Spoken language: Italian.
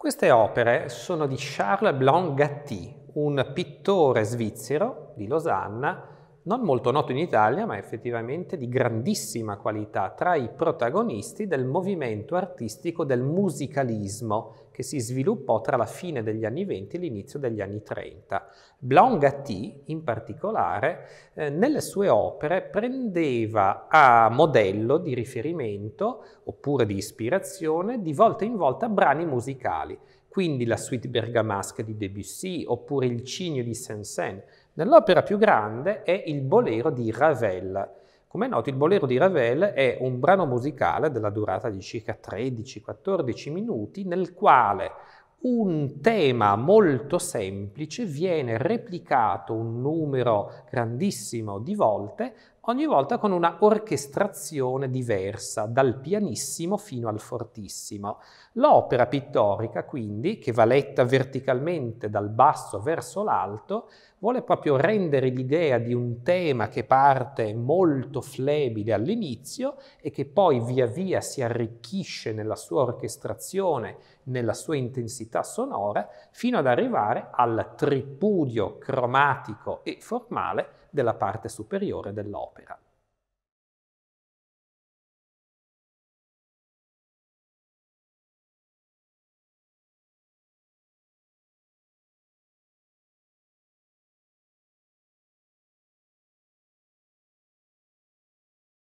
Queste opere sono di Charles Blanc-Gatti, un pittore svizzero di Losanna non molto noto in Italia, ma effettivamente di grandissima qualità, tra i protagonisti del movimento artistico del musicalismo che si sviluppò tra la fine degli anni 20 e l'inizio degli anni 30. Blongati, in particolare, eh, nelle sue opere prendeva a modello di riferimento oppure di ispirazione di volta in volta brani musicali quindi la suite bergamasca di Debussy oppure il Cigno di Saint-Saëns. Nell'opera più grande è il Bolero di Ravel. Come è noto, il Bolero di Ravel è un brano musicale della durata di circa 13-14 minuti nel quale un tema molto semplice viene replicato un numero grandissimo di volte ogni volta con una orchestrazione diversa, dal pianissimo fino al fortissimo. L'opera pittorica, quindi, che va letta verticalmente dal basso verso l'alto, vuole proprio rendere l'idea di un tema che parte molto flebile all'inizio e che poi via via si arricchisce nella sua orchestrazione, nella sua intensità sonora, fino ad arrivare al tripudio cromatico e formale della parte superiore dell'opera. 陪他。